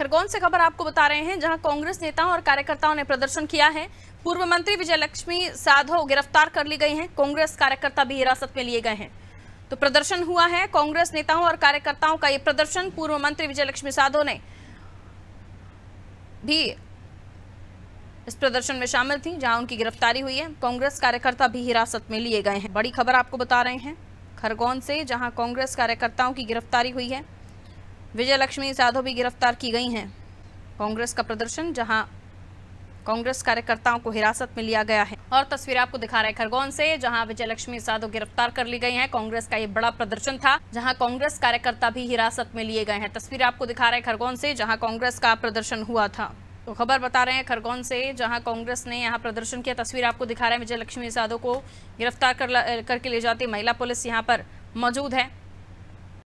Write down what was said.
खरगोन से खबर आपको बता रहे हैं जहां कांग्रेस नेताओं और कार्यकर्ताओं ने प्रदर्शन किया है पूर्व मंत्री विजय लक्ष्मी साधो गिरफ्तार कर ली गई हैं कांग्रेस कार्यकर्ता भी हिरासत में लिए गए हैं तो प्रदर्शन हुआ है कांग्रेस नेताओं और कार्यकर्ताओं का ये प्रदर्शन पूर्व मंत्री विजय लक्ष्मी साधो ने भी इस प्रदर्शन में शामिल थी जहां उनकी गिरफ्तारी हुई है कांग्रेस कार्यकर्ता भी हिरासत में लिए गए हैं बड़ी खबर आपको बता रहे हैं खरगोन से जहां कांग्रेस कार्यकर्ताओं की गिरफ्तारी हुई है विजय लक्ष्मी साधो भी गिरफ्तार की गई हैं कांग्रेस का प्रदर्शन जहां कांग्रेस कार्यकर्ताओं को हिरासत में लिया गया है और तस्वीर आपको दिखा रहे खरगोन से जहां विजय लक्ष्मी साधो गिरफ्तार कर ली गई हैं कांग्रेस का ये बड़ा प्रदर्शन था जहां कांग्रेस कार्यकर्ता भी हिरासत में लिए गए हैं तस्वीर आपको दिखा रहे खरगोन से जहाँ कांग्रेस का प्रदर्शन हुआ था तो खबर बता रहे हैं खरगोन से जहां कांग्रेस ने यहां प्रदर्शन किया तस्वीर आपको दिखा रहे हैं विजय लक्ष्मी साधो को गिरफ्तार कर करके ले जाती महिला पुलिस यहाँ पर मौजूद है